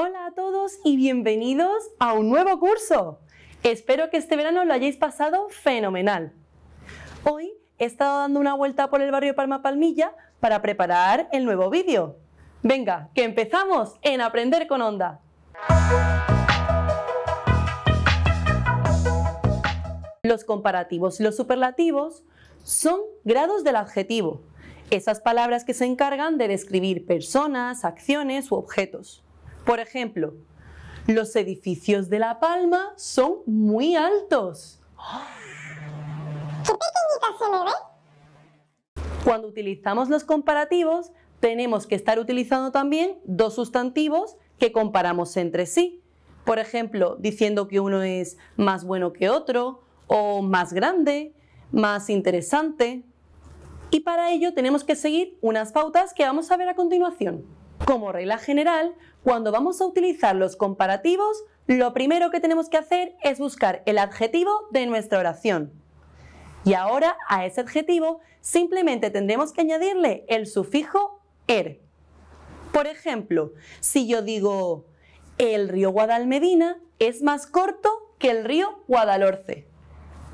Hola a todos y bienvenidos a un nuevo curso. Espero que este verano lo hayáis pasado fenomenal. Hoy he estado dando una vuelta por el barrio Palma Palmilla para preparar el nuevo vídeo. Venga, que empezamos en Aprender con Onda. Los comparativos y los superlativos son grados del adjetivo, esas palabras que se encargan de describir personas, acciones u objetos. Por ejemplo, los edificios de La Palma son muy altos. me Cuando utilizamos los comparativos, tenemos que estar utilizando también dos sustantivos que comparamos entre sí. Por ejemplo, diciendo que uno es más bueno que otro, o más grande, más interesante. Y para ello tenemos que seguir unas pautas que vamos a ver a continuación. Como regla general, cuando vamos a utilizar los comparativos, lo primero que tenemos que hacer es buscar el adjetivo de nuestra oración. Y ahora a ese adjetivo simplemente tendremos que añadirle el sufijo er. Por ejemplo, si yo digo el río Guadalmedina es más corto que el río Guadalhorce.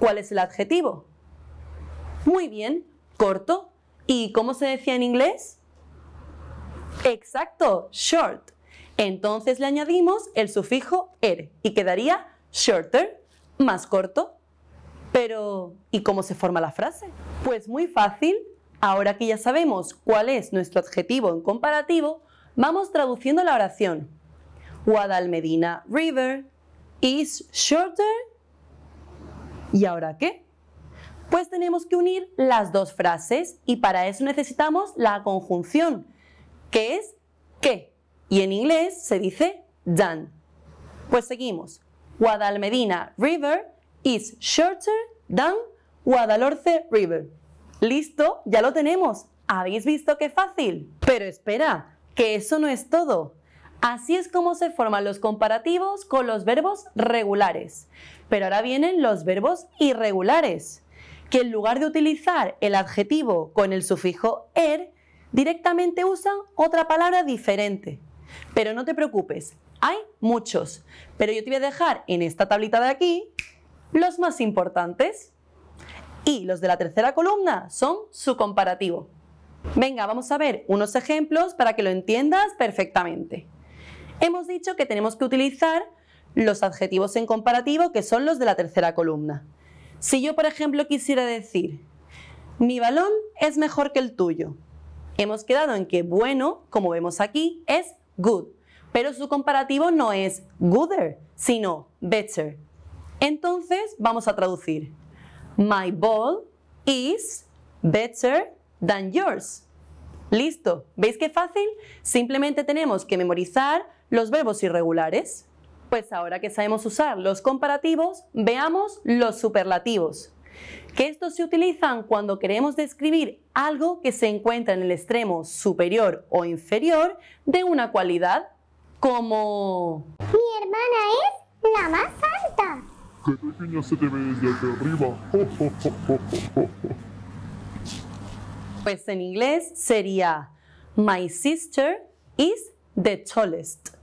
¿Cuál es el adjetivo? Muy bien, corto. ¿Y cómo se decía en inglés? Exacto, short. Entonces le añadimos el sufijo er y quedaría shorter, más corto. Pero, ¿y cómo se forma la frase? Pues muy fácil. Ahora que ya sabemos cuál es nuestro adjetivo en comparativo, vamos traduciendo la oración. Guadalmedina River is shorter. ¿Y ahora qué? Pues tenemos que unir las dos frases y para eso necesitamos la conjunción que es que. Y en inglés se dice done. Pues seguimos. Guadalmedina River is shorter than Guadalhorce River. Listo, ya lo tenemos. ¿Habéis visto qué fácil? Pero espera, que eso no es todo. Así es como se forman los comparativos con los verbos regulares. Pero ahora vienen los verbos irregulares, que en lugar de utilizar el adjetivo con el sufijo er, directamente usan otra palabra diferente. Pero no te preocupes, hay muchos. Pero yo te voy a dejar en esta tablita de aquí los más importantes. Y los de la tercera columna son su comparativo. Venga, vamos a ver unos ejemplos para que lo entiendas perfectamente. Hemos dicho que tenemos que utilizar los adjetivos en comparativo que son los de la tercera columna. Si yo, por ejemplo, quisiera decir, mi balón es mejor que el tuyo, Hemos quedado en que bueno, como vemos aquí, es good, pero su comparativo no es gooder, sino better. Entonces vamos a traducir. My ball is better than yours. Listo. ¿Veis qué fácil? Simplemente tenemos que memorizar los verbos irregulares. Pues ahora que sabemos usar los comparativos, veamos los superlativos que estos se utilizan cuando queremos describir algo que se encuentra en el extremo superior o inferior de una cualidad, como... Mi hermana es la más alta. ¡Qué pequeña se te ve desde arriba! pues en inglés sería My sister is the tallest.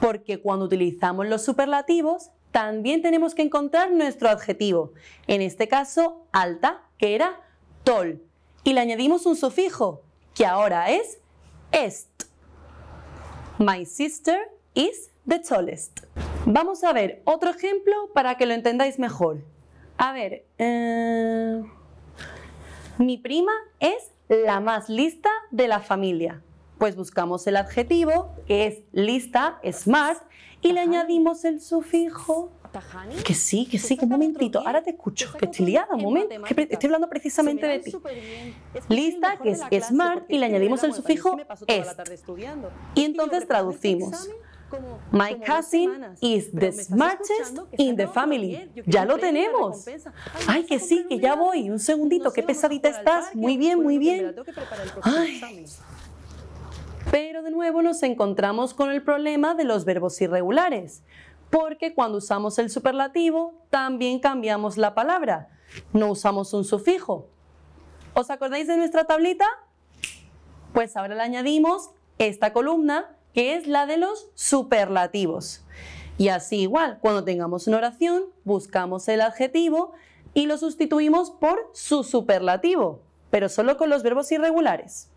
Porque cuando utilizamos los superlativos también tenemos que encontrar nuestro adjetivo, en este caso alta, que era tall. y le añadimos un sufijo, que ahora es est. My sister is the tallest. Vamos a ver otro ejemplo para que lo entendáis mejor. A ver, eh, mi prima es la más lista de la familia pues buscamos el adjetivo, que es lista, smart, y le añadimos el sufijo. Que sí, que sí, un momentito. Ahora te escucho, que estoy un momento. estoy hablando precisamente de ti. Lista, que es smart, y le añadimos el sufijo est. Y entonces este traducimos. My cousin is the smartest in the family. Ya lo tenemos. Ay, que sí, que ya voy. Un segundito, qué pesadita estás. Muy bien, muy bien. Pero de nuevo nos encontramos con el problema de los verbos irregulares, porque cuando usamos el superlativo también cambiamos la palabra, no usamos un sufijo. ¿Os acordáis de nuestra tablita? Pues ahora le añadimos esta columna que es la de los superlativos. Y así igual, cuando tengamos una oración, buscamos el adjetivo y lo sustituimos por su superlativo, pero solo con los verbos irregulares.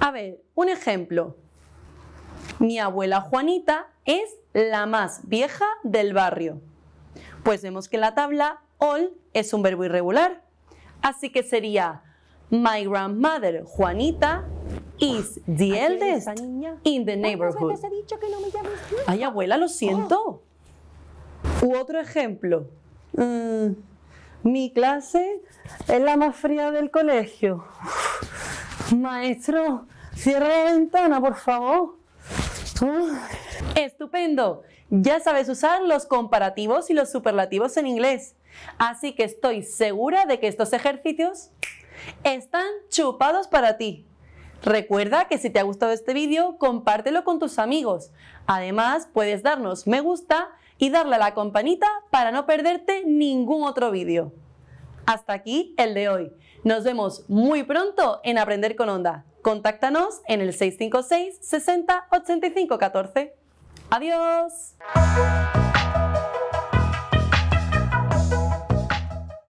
A ver, un ejemplo. Mi abuela Juanita es la más vieja del barrio. Pues vemos que la tabla all es un verbo irregular. Así que sería My grandmother Juanita is the eldest in the neighborhood. Ay, abuela, lo siento. Oh. U otro ejemplo. Mm, mi clase es la más fría del colegio. Maestro, cierra la ventana, por favor. Estupendo. Ya sabes usar los comparativos y los superlativos en inglés. Así que estoy segura de que estos ejercicios están chupados para ti. Recuerda que si te ha gustado este vídeo, compártelo con tus amigos. Además, puedes darnos me gusta y darle a la campanita para no perderte ningún otro vídeo. Hasta aquí el de hoy. Nos vemos muy pronto en Aprender con Onda. Contáctanos en el 656 60 85 14. ¡Adiós!